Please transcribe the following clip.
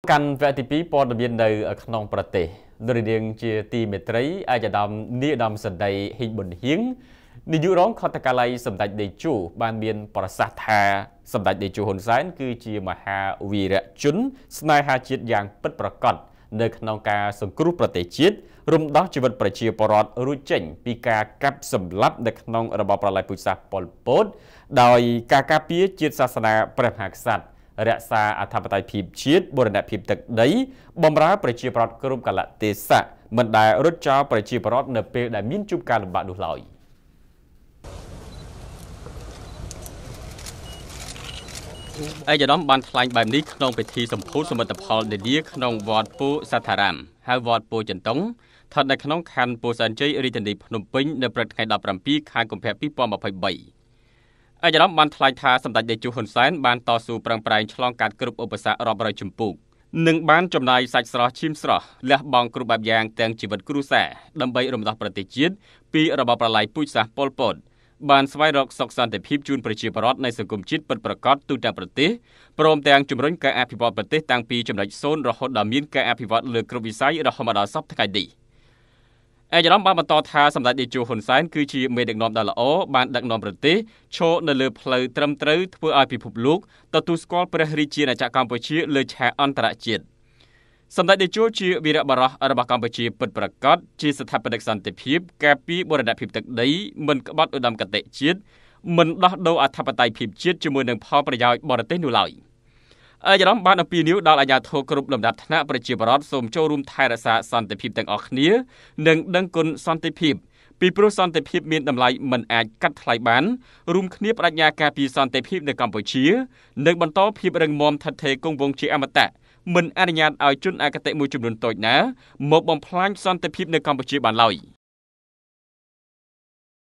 កាន់វគ្គទី2ព័ត៌មាននៅក្នុងប្រទេសដូចរៀងជាទីមេត្រីអាយដាមនីដាមសន្តិហ៊ីងប៊ុនហៀងនាយករងខត្តកាល័យសម្ដេចដេជោបានមាន ប្រសាសន៍ថា សម្ដេចដេជោហ៊ុនសែន គឺជាមហាវីរជន ស្នេហាជាតិយ៉ាងពិតប្រាកដនៅក្នុងការសង្គ្រោះប្រទេសជាតិរំដោះជីវិតប្រជាពលរដ្ឋរួចចេញ ពីការកាប់សម្លាប់នៅក្នុងរបបប្រល័យពូជសាសន៍ប៉ុលពត ដោយការការពារជាតិសាសនាព្រះមហាក្សត្រ។រក្សាអធិបតេយ្យភាពជាតិបូរណភាពទឹកដីបំរើប្រជាប្រដ្ឋគ្រប់កលៈទេសៈមិនដែលរត់ចោលប្រជាប្រដ្ឋនៅពេលដែលមានជួបការលំបាកនោះឡើយ។ឯកឧត្តមបានថ្លែងបែបនេះក្នុងពិធីសម្ពោធសមិទ្ធផលនានាក្នុងវត្តពូសដ្ឋារាមហៅវត្តពូចន្ទងស្ថិតនៅក្នុងខណ្ឌពោធិ៍សែនជ័យរាជធានីភ្នំពេញនៅព្រឹកថ្ងៃ17ខែកុម្ភៈ2023អាយរ៉ាប់បានថ្លែងថាសម្ដេចតេជោហ៊ុនសែនបានតស៊ូប្រឹងប្រែងឆ្លងកាត់គ្រប់ឧបសគ្គរាប់រយជំពូកនិងបានចំណាយសាច់ស្រស់ឈាមស្រស់លះបង់គ្រប់បែបយ៉ាងទាំងជីវិតគ្រួសារដើម្បីរំដោះប្រទេសជាតិពីរបបប្រល័យពូជសាសន៍ប៉ុលពតបានស្វែងរកសុខសន្តិភាពជូនប្រជាពលរដ្ឋនៃសង្គមជាតិពិតប្រាកដទូទាំងប្រទេសព្រមទាំងជំរុញការអភិវឌ្ឍប្រទេសតាំងពីចំណុច0រហូតដល់មាន ការអភិវឌ្ឍលើគ្រប់វិស័យរហូតមកដល់សពថ្ងៃនេះ។ឯកឧត្តមបានបន្តថាសម្ដេចតេជោហ៊ុនសែនគឺជាមេដឹកនាំដ៏ល្អបានដឹកនាំប្រទេសឈរនៅលើផ្លូវត្រឹមត្រូវធ្វើឲ្យពិភពលោកទទួលស្គាល់ព្រះរាជាណាចក្រកម្ពុជាលើឆាកអន្តរជាតិសម្ដេចតេជោជាវីរបុរសរបស់កម្ពុជាពិតប្រាកដជាស្ថាបនិកសន្តិភាព ការពារបូរណភាពទឹកដីមិនក្បត់ឧត្តមគតិជាតិមិនដោះដូរអធិបតេយ្យភាពជាតិជាមួយនឹងផលប្រយោជន៍បរទេសនោះឡើយ។អាយរំបានអំពាវនាវដល់អាជ្ញាធរគ្រប់លំដាប់ថ្នាក់ប្រជាពលរដ្ឋសូមចូលរួមថែរក្សាសន្តិភាពទាំងអស់គ្នានិងដឹងគុណសន្តិភាពពីព្រោះសន្តិភាពមានតម្លៃមិនអាចកាត់ថ្លៃបានរួមគ្នាបដិញ្ញាការពីសន្តិភាពនៅកម្ពុជានិងបន្តភាពរឹងមាំថិតថេរគង់វង្សជាអមតៈមិនអនុញ្ញាតឲ្យជនអគតិមួយចំនួនតូចណាមកបំផ្លាញសន្តិភាពនៅកម្ពុជាបានឡើយ។